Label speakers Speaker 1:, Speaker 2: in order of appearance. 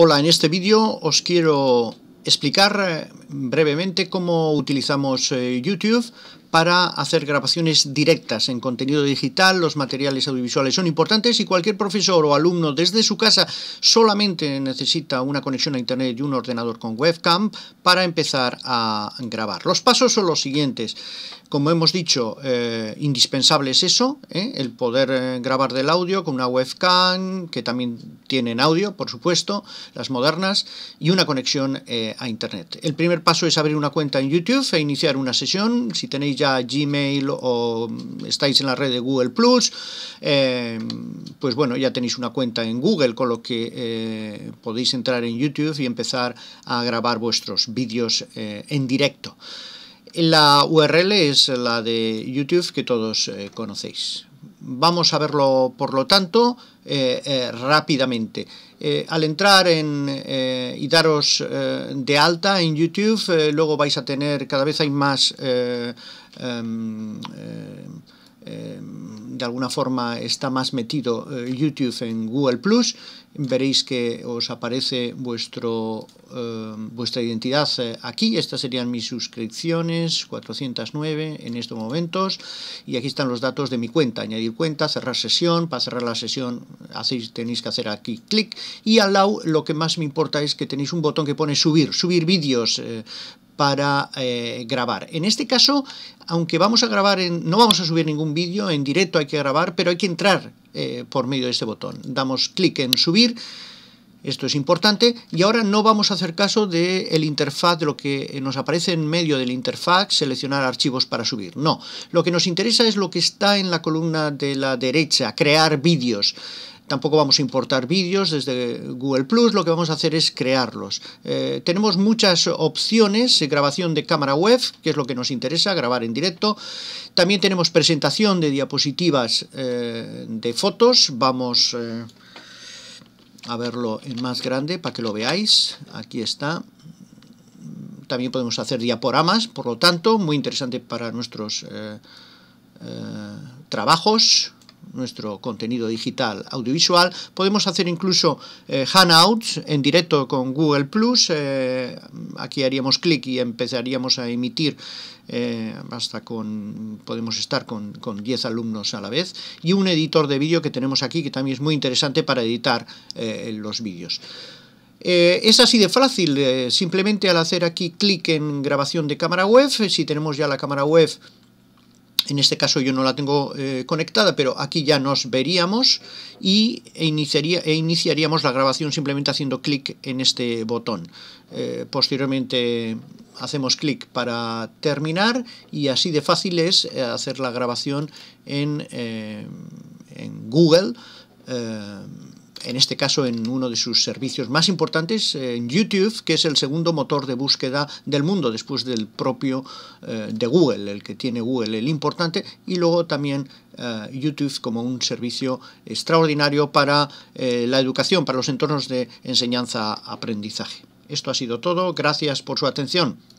Speaker 1: Hola, en este vídeo os quiero explicar eh, brevemente cómo utilizamos eh, YouTube para hacer grabaciones directas en contenido digital. Los materiales audiovisuales son importantes y cualquier profesor o alumno desde su casa solamente necesita una conexión a Internet y un ordenador con webcam para empezar a grabar. Los pasos son los siguientes. Como hemos dicho, eh, indispensable es eso, ¿eh? el poder eh, grabar del audio con una webcam, que también tienen audio, por supuesto, las modernas, y una conexión a Internet. El primer paso es abrir una cuenta en YouTube e iniciar una sesión. Si tenéis ya Gmail o estáis en la red de Google Plus, eh, pues bueno, ya tenéis una cuenta en Google, con lo que eh, podéis entrar en YouTube y empezar a grabar vuestros vídeos eh, en directo. La URL es la de YouTube que todos conocéis. Vamos a verlo, por lo tanto, eh, eh, rápidamente. Eh, al entrar en, y daros de alta en YouTube, luego vais a tener, cada vez hay más em, de alguna forma está más metido eh, YouTube en Google Plus, veréis que os aparece vuestro, eh, vuestra identidad eh, aquí. Estas serían mis suscripciones, 409 en estos momentos. Y aquí están los datos de mi cuenta: añadir cuenta, cerrar sesión. Para cerrar la sesión, hacéis, tenéis que hacer aquí clic. Y al lado, lo que más me importa es que tenéis un botón que pone subir, subir vídeos para eh, grabar. En este caso, aunque vamos a grabar, en, no vamos a subir ningún vídeo, en directo hay que grabar, pero hay que entrar eh, por medio de este botón. Damos clic en subir, esto es importante, y ahora no vamos a hacer caso de interfaz, de lo que nos aparece en medio del interfaz, seleccionar archivos para subir. No, lo que nos interesa es lo que está en la columna de la derecha, crear vídeos. Tampoco vamos a importar vídeos desde Google Plus, lo que vamos a hacer es crearlos. Eh, tenemos muchas opciones, grabación de cámara web, que es lo que nos interesa, grabar en directo. También tenemos presentación de diapositivas eh, de fotos, vamos eh, a verlo en más grande para que lo veáis. Aquí está, también podemos hacer diaporamas, por lo tanto, muy interesante para nuestros trabajos nuestro contenido digital audiovisual. Podemos hacer incluso eh, handouts hangouts en directo con Google Plus. Eh, aquí haríamos clic y empezaríamos a emitir basta eh, con podemos estar con, con 10 alumnos a la vez y un editor de vídeo que tenemos aquí que también es muy interesante para editar los vídeos. es así de fácil, simplemente al hacer aquí clic en grabación de cámara web, si tenemos ya la cámara web en este caso yo no la tengo eh, conectada, pero aquí ya nos veríamos e, e, iniciaríamos la grabación simplemente haciendo clic en este botón. Eh, posteriormente hacemos clic para terminar y así de fácil es eh, hacer la grabación en Google en este caso en uno de sus servicios más importantes, eh, en YouTube, que es el segundo motor de búsqueda del mundo, después del propio eh, de Google, el que tiene Google, el importante, y luego también eh, YouTube como un servicio extraordinario para la educación, para los entornos de enseñanza-aprendizaje. Esto ha sido todo, gracias por su atención.